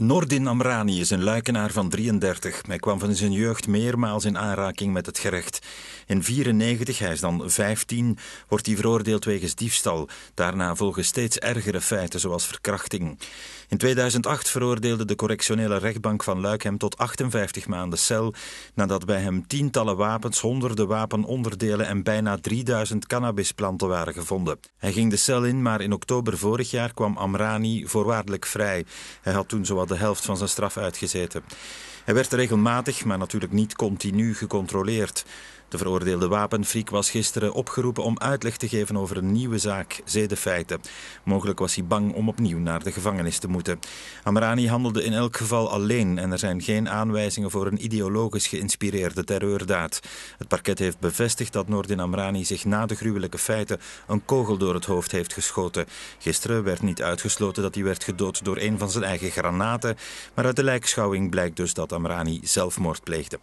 Nordin Amrani is een luikenaar van 33. Hij kwam van zijn jeugd meermaals in aanraking met het gerecht. In 94, hij is dan 15, wordt hij veroordeeld wegens diefstal. Daarna volgen steeds ergere feiten, zoals verkrachting. In 2008 veroordeelde de correctionele rechtbank van Luik hem tot 58 maanden cel, nadat bij hem tientallen wapens, honderden wapenonderdelen en bijna 3000 cannabisplanten waren gevonden. Hij ging de cel in, maar in oktober vorig jaar kwam Amrani voorwaardelijk vrij. Hij had toen zowat de helft van zijn straf uitgezeten. Hij werd regelmatig, maar natuurlijk niet continu gecontroleerd. De veroordeelde wapenfriek was gisteren opgeroepen om uitleg te geven over een nieuwe zaak, feiten. Mogelijk was hij bang om opnieuw naar de gevangenis te moeten. Amrani handelde in elk geval alleen en er zijn geen aanwijzingen voor een ideologisch geïnspireerde terreurdaad. Het parket heeft bevestigd dat Noordin Amrani zich na de gruwelijke feiten een kogel door het hoofd heeft geschoten. Gisteren werd niet uitgesloten dat hij werd gedood door een van zijn eigen granaten, maar uit de lijkschouwing blijkt dus dat Amrani zelfmoord pleegde.